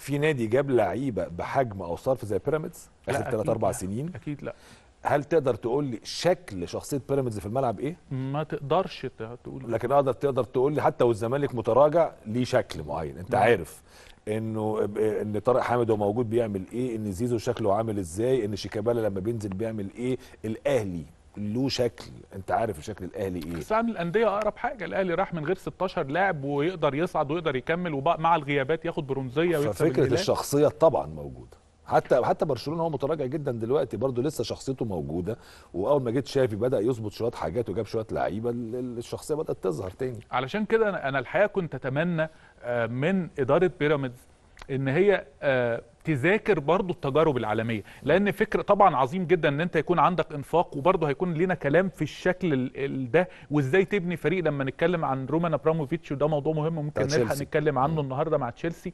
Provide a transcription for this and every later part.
في نادي جاب لعيبه بحجم او صرف زي بيراميدز اخر ثلاث اربع سنين اكيد لا هل تقدر تقول لي شكل شخصيه بيراميدز في الملعب ايه؟ ما تقدرش تقول لكن اقدر تقدر تقول لي حتى والزمالك متراجع ليه شكل معين انت م. نعم. عارف انه ان طارق حامد هو موجود بيعمل ايه ان زيزو شكله عامل ازاي ان شيكابالا لما بينزل بيعمل ايه الاهلي له شكل انت عارف شكل الاهلي ايه بس عامل الانديه اقرب حاجه الاهلي راح من غير 16 لاعب ويقدر يصعد ويقدر يكمل ومع الغيابات ياخد برونزيه ويكسب ففكره الشخصيه طبعا موجوده حتى حتى برشلونه هو متراجع جدا دلوقتي برضه لسه شخصيته موجوده واول ما جيت شافي بدا يظبط شويه حاجات وجاب شويه لعيبه الشخصيه بدات تظهر تاني علشان كده انا الحقيقه كنت اتمنى آه، من اداره بيراميدز ان هي آه، تذاكر برضو التجارب العالميه لان فكر طبعا عظيم جدا ان انت يكون عندك انفاق وبرضو هيكون لنا كلام في الشكل ده وازاي تبني فريق لما نتكلم عن رومان ابراموفيتش وده موضوع مهم ممكن نلحق نتكلم عنه النهارده مع تشيلسي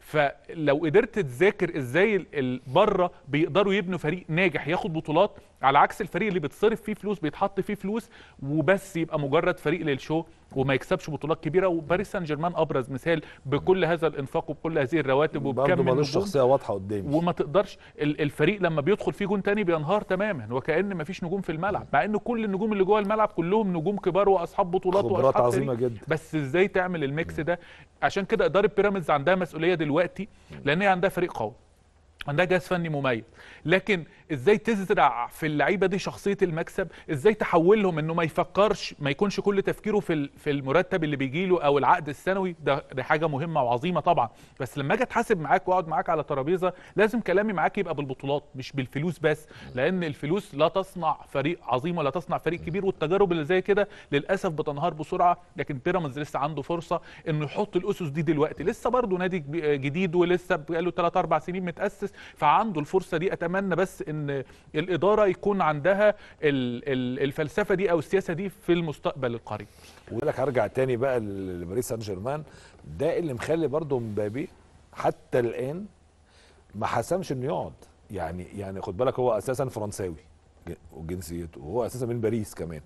فلو قدرت تذاكر ازاي بره بيقدروا يبنوا فريق ناجح ياخد بطولات على عكس الفريق اللي بيتصرف فيه فلوس بيتحط فيه فلوس وبس يبقى مجرد فريق للشو وما يكسبش بطولات كبيره وباريس سان جيرمان ابرز مثال بكل هذا الانفاق وبكل هذه الرواتب وبكم من شخصيه واضحه قدامي وما تقدرش الفريق لما بيدخل فيه جون تاني بينهار تماما وكأن ما فيش نجوم في الملعب مع ان كل النجوم اللي جوه الملعب كلهم نجوم كبار واصحاب بطولات واصحاب عظيمه جدا بس ازاي تعمل الميكس ده عشان كده اداره بيراميدز عندها مسؤوليه دلوقتي دلوقتي لان هي عندها فريق قوي عندها جهاز فني مميز لكن ازاي تزرع في اللعيبه دي شخصيه المكسب ازاي تحولهم انه ما يفكرش ما يكونش كل تفكيره في في المرتب اللي بيجي له او العقد السنوي ده دي حاجه مهمه وعظيمه طبعا بس لما اجي اتحاسب معاك واقعد معاك على ترابيزه لازم كلامي معاك يبقى بالبطولات مش بالفلوس بس لان الفلوس لا تصنع فريق عظيم ولا تصنع فريق كبير والتجارب اللي زي كده للاسف بتنهار بسرعه لكن بيراميدز لسه عنده فرصه انه يحط الاسس دي دلوقتي لسه برضه نادي جديد ولسه بقاله 3 4 سنين متاسس فعنده الفرصه دي اتمنى بس ان ان الاداره يكون عندها الفلسفه دي او السياسه دي في المستقبل القريب ولك هرجع تاني بقى لباريس سان جيرمان ده اللي مخلي برضه مبابي حتى الان ما حسمش انه يقعد يعني يعني خد بالك هو اساسا فرنساوي وجنسيته وهو اساسا من باريس كمان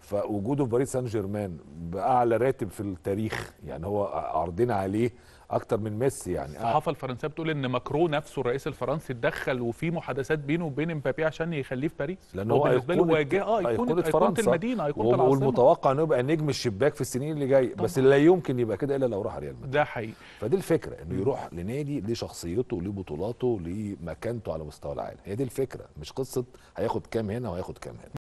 فوجوده في باريس سان جيرمان باعلى راتب في التاريخ يعني هو عارضين عليه اكتر من ميسي يعني الصحافه الفرنسيه بتقول ان ماكرو نفسه الرئيس الفرنسي اتدخل وفي محادثات بينه وبين امبابي عشان يخليه في باريس لانه هو بالنسبه له واجهه اه في فرنسا المدينه يكون العاصمه والمتوقع انه يبقى نجم الشباك في السنين اللي جايه بس لا يمكن يبقى كده الا لو راح ريال مدريد ده حقيقي فدي الفكره انه يروح لنادي ليه شخصيته ليه بطولاته ليه مكانته على مستوى العالم هي دي الفكره مش قصه هياخد كام هنا não é Ruth